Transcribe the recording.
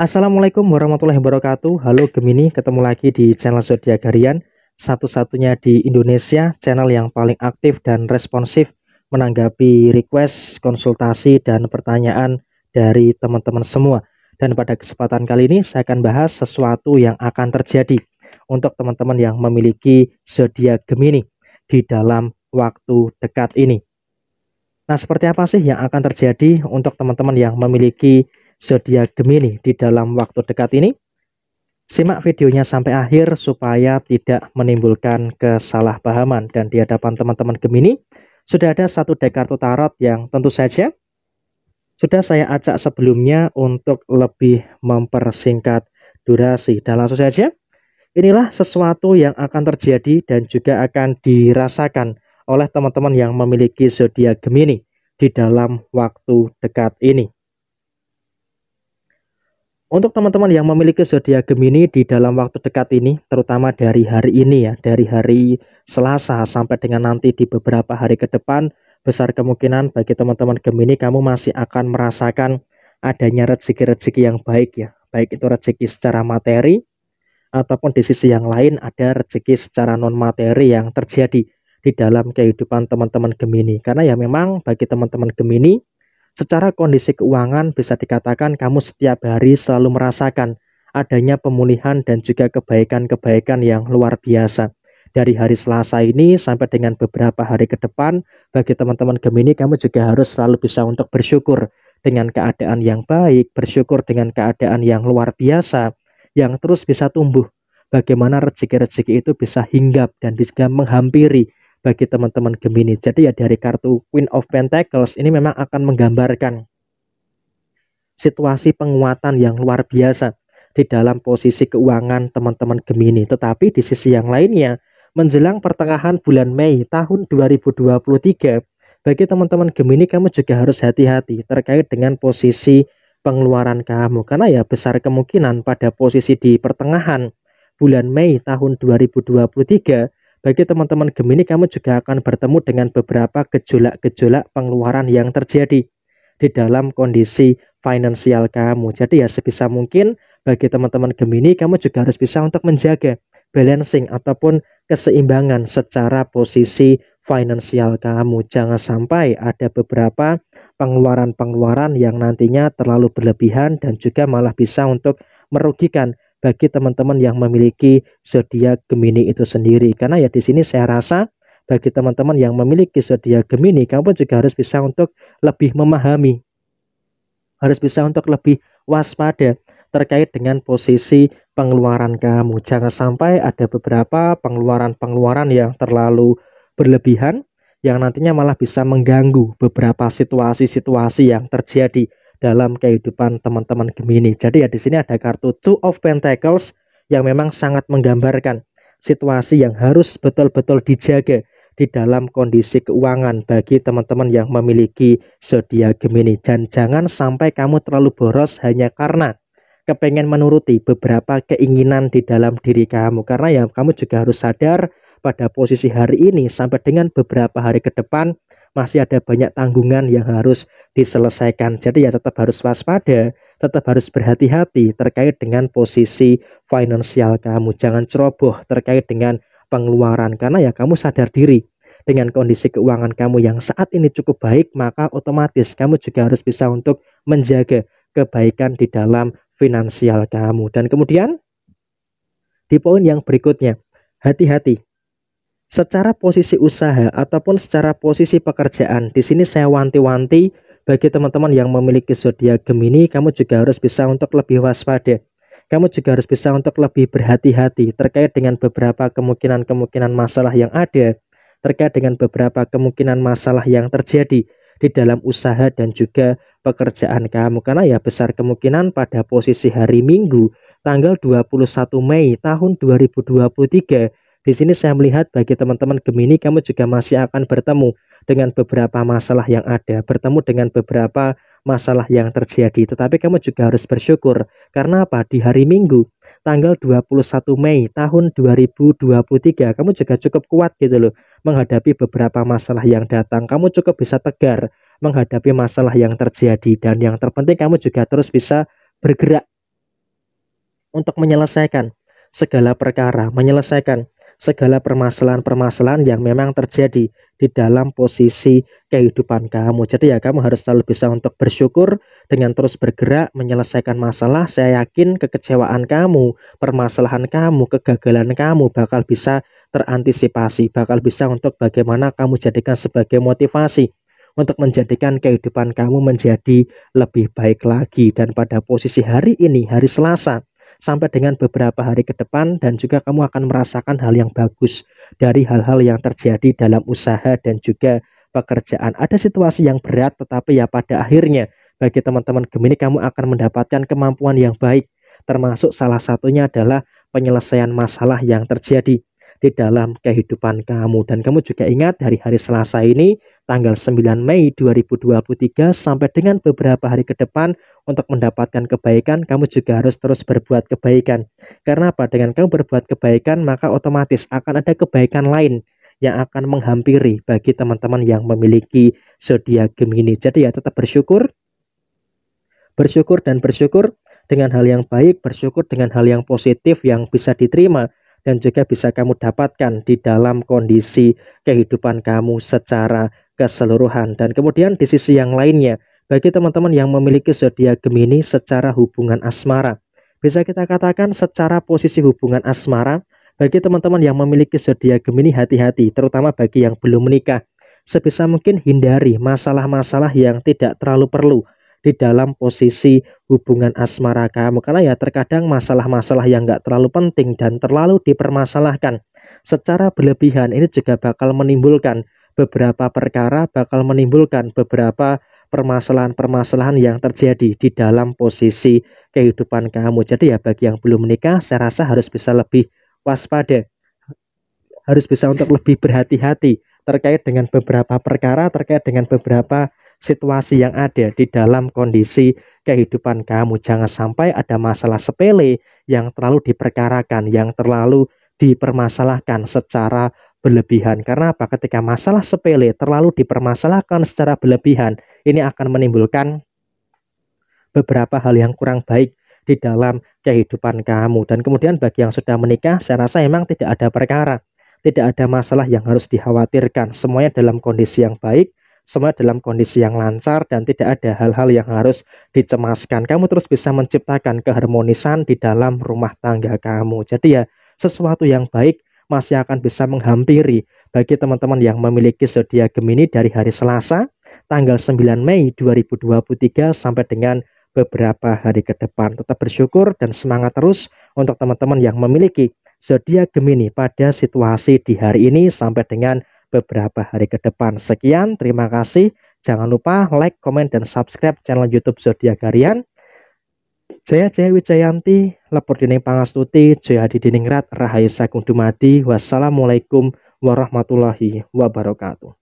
Assalamualaikum warahmatullahi wabarakatuh. Halo Gemini, ketemu lagi di channel Zodiak Harian, satu-satunya di Indonesia, channel yang paling aktif dan responsif menanggapi request, konsultasi dan pertanyaan dari teman-teman semua. Dan pada kesempatan kali ini saya akan bahas sesuatu yang akan terjadi untuk teman-teman yang memiliki zodiak Gemini di dalam waktu dekat ini. Nah, seperti apa sih yang akan terjadi untuk teman-teman yang memiliki zodiak Gemini di dalam waktu dekat ini? Simak videonya sampai akhir supaya tidak menimbulkan kesalahpahaman dan di hadapan teman-teman Gemini sudah ada satu deck kartu tarot yang tentu saja sudah saya acak sebelumnya untuk lebih mempersingkat durasi dan langsung saja inilah sesuatu yang akan terjadi dan juga akan dirasakan oleh teman-teman yang memiliki zodiak Gemini di dalam waktu dekat ini. Untuk teman-teman yang memiliki zodiak Gemini di dalam waktu dekat ini, terutama dari hari ini ya, dari hari Selasa sampai dengan nanti di beberapa hari ke depan, besar kemungkinan bagi teman-teman Gemini kamu masih akan merasakan adanya rezeki-rezeki yang baik ya, baik itu rezeki secara materi ataupun di sisi yang lain ada rezeki secara non materi yang terjadi di dalam kehidupan teman-teman Gemini. Karena ya memang bagi teman-teman Gemini Secara kondisi keuangan bisa dikatakan kamu setiap hari selalu merasakan adanya pemulihan dan juga kebaikan-kebaikan yang luar biasa. Dari hari Selasa ini sampai dengan beberapa hari ke depan, bagi teman-teman Gemini kamu juga harus selalu bisa untuk bersyukur dengan keadaan yang baik, bersyukur dengan keadaan yang luar biasa, yang terus bisa tumbuh. Bagaimana rezeki-rezeki itu bisa hinggap dan bisa menghampiri bagi teman-teman Gemini. Jadi ya dari kartu Queen of Pentacles ini memang akan menggambarkan situasi penguatan yang luar biasa di dalam posisi keuangan teman-teman Gemini. Tetapi di sisi yang lainnya, menjelang pertengahan bulan Mei tahun 2023, bagi teman-teman Gemini kamu juga harus hati-hati terkait dengan posisi pengeluaran kamu karena ya besar kemungkinan pada posisi di pertengahan bulan Mei tahun 2023 bagi teman-teman Gemini, kamu juga akan bertemu dengan beberapa gejolak-gejolak pengeluaran yang terjadi di dalam kondisi finansial kamu. Jadi ya sebisa mungkin bagi teman-teman Gemini, kamu juga harus bisa untuk menjaga balancing ataupun keseimbangan secara posisi finansial kamu. Jangan sampai ada beberapa pengeluaran-pengeluaran yang nantinya terlalu berlebihan dan juga malah bisa untuk merugikan bagi teman-teman yang memiliki zodiak Gemini itu sendiri. Karena ya di sini saya rasa bagi teman-teman yang memiliki zodiak Gemini, kamu juga harus bisa untuk lebih memahami, harus bisa untuk lebih waspada terkait dengan posisi pengeluaran kamu. Jangan sampai ada beberapa pengeluaran-pengeluaran yang terlalu berlebihan yang nantinya malah bisa mengganggu beberapa situasi-situasi yang terjadi dalam kehidupan teman-teman Gemini. Jadi ya di sini ada kartu Two of Pentacles yang memang sangat menggambarkan situasi yang harus betul-betul dijaga di dalam kondisi keuangan bagi teman-teman yang memiliki zodiak Gemini dan jangan sampai kamu terlalu boros hanya karena kepengen menuruti beberapa keinginan di dalam diri kamu karena ya kamu juga harus sadar pada posisi hari ini sampai dengan beberapa hari ke depan masih ada banyak tanggungan yang harus diselesaikan. Jadi ya tetap harus waspada, tetap harus berhati-hati terkait dengan posisi finansial kamu. Jangan ceroboh terkait dengan pengeluaran karena ya kamu sadar diri dengan kondisi keuangan kamu yang saat ini cukup baik, maka otomatis kamu juga harus bisa untuk menjaga kebaikan di dalam finansial kamu. Dan kemudian di poin yang berikutnya, hati-hati secara posisi usaha ataupun secara posisi pekerjaan. Di sini saya wanti-wanti bagi teman-teman yang memiliki zodiak Gemini, kamu juga harus bisa untuk lebih waspada. Kamu juga harus bisa untuk lebih berhati-hati terkait dengan beberapa kemungkinan-kemungkinan masalah yang ada, terkait dengan beberapa kemungkinan masalah yang terjadi di dalam usaha dan juga pekerjaan kamu. Karena ya besar kemungkinan pada posisi hari Minggu tanggal 21 Mei tahun 2023 di sini saya melihat bagi teman-teman Gemini kamu juga masih akan bertemu dengan beberapa masalah yang ada, bertemu dengan beberapa masalah yang terjadi. Tetapi kamu juga harus bersyukur karena apa? Di hari Minggu tanggal 21 Mei tahun 2023 kamu juga cukup kuat gitu loh menghadapi beberapa masalah yang datang. Kamu cukup bisa tegar menghadapi masalah yang terjadi dan yang terpenting kamu juga terus bisa bergerak untuk menyelesaikan segala perkara, menyelesaikan segala permasalahan-permasalahan yang memang terjadi di dalam posisi kehidupan kamu. Jadi ya kamu harus selalu bisa untuk bersyukur dengan terus bergerak menyelesaikan masalah. Saya yakin kekecewaan kamu, permasalahan kamu, kegagalan kamu bakal bisa terantisipasi, bakal bisa untuk bagaimana kamu jadikan sebagai motivasi untuk menjadikan kehidupan kamu menjadi lebih baik lagi dan pada posisi hari ini hari Selasa sampai dengan beberapa hari ke depan dan juga kamu akan merasakan hal yang bagus dari hal-hal yang terjadi dalam usaha dan juga pekerjaan. Ada situasi yang berat tetapi ya pada akhirnya bagi teman-teman Gemini kamu akan mendapatkan kemampuan yang baik termasuk salah satunya adalah penyelesaian masalah yang terjadi di dalam kehidupan kamu. Dan kamu juga ingat hari-hari Selasa ini tanggal 9 Mei 2023 sampai dengan beberapa hari ke depan untuk mendapatkan kebaikan kamu juga harus terus berbuat kebaikan. Karena apa? Dengan kamu berbuat kebaikan maka otomatis akan ada kebaikan lain yang akan menghampiri bagi teman-teman yang memiliki zodiak Gemini. Jadi ya tetap bersyukur, bersyukur dan bersyukur dengan hal yang baik, bersyukur dengan hal yang positif yang bisa diterima dan juga bisa kamu dapatkan di dalam kondisi kehidupan kamu secara keseluruhan. Dan kemudian di sisi yang lainnya, bagi teman-teman yang memiliki zodiak Gemini secara hubungan asmara, bisa kita katakan secara posisi hubungan asmara, bagi teman-teman yang memiliki zodiak Gemini hati-hati, terutama bagi yang belum menikah. Sebisa mungkin hindari masalah-masalah yang tidak terlalu perlu di dalam posisi hubungan asmara kamu. Karena ya terkadang masalah-masalah yang nggak terlalu penting dan terlalu dipermasalahkan secara berlebihan ini juga bakal menimbulkan beberapa perkara, bakal menimbulkan beberapa permasalahan-permasalahan yang terjadi di dalam posisi kehidupan kamu. Jadi ya bagi yang belum menikah, saya rasa harus bisa lebih waspada. Harus bisa untuk lebih berhati-hati terkait dengan beberapa perkara, terkait dengan beberapa situasi yang ada di dalam kondisi kehidupan kamu. Jangan sampai ada masalah sepele yang terlalu diperkarakan, yang terlalu dipermasalahkan secara berlebihan. Karena apa? Ketika masalah sepele terlalu dipermasalahkan secara berlebihan, ini akan menimbulkan beberapa hal yang kurang baik di dalam kehidupan kamu. Dan kemudian bagi yang sudah menikah, saya rasa memang tidak ada perkara. Tidak ada masalah yang harus dikhawatirkan. Semuanya dalam kondisi yang baik, semua dalam kondisi yang lancar dan tidak ada hal-hal yang harus dicemaskan. Kamu terus bisa menciptakan keharmonisan di dalam rumah tangga kamu. Jadi ya sesuatu yang baik masih akan bisa menghampiri bagi teman-teman yang memiliki zodiak Gemini dari hari Selasa tanggal 9 Mei 2023 sampai dengan beberapa hari ke depan. Tetap bersyukur dan semangat terus untuk teman-teman yang memiliki zodiak Gemini pada situasi di hari ini sampai dengan beberapa hari ke depan. Sekian, terima kasih. Jangan lupa like, komen, dan subscribe channel YouTube Zodiak Harian. Jaya Jaya Wijayanti, Lepur Dining Pangastuti, Jaya Diningrat, Rahayu Sagung Dumadi. Wassalamualaikum warahmatullahi wabarakatuh.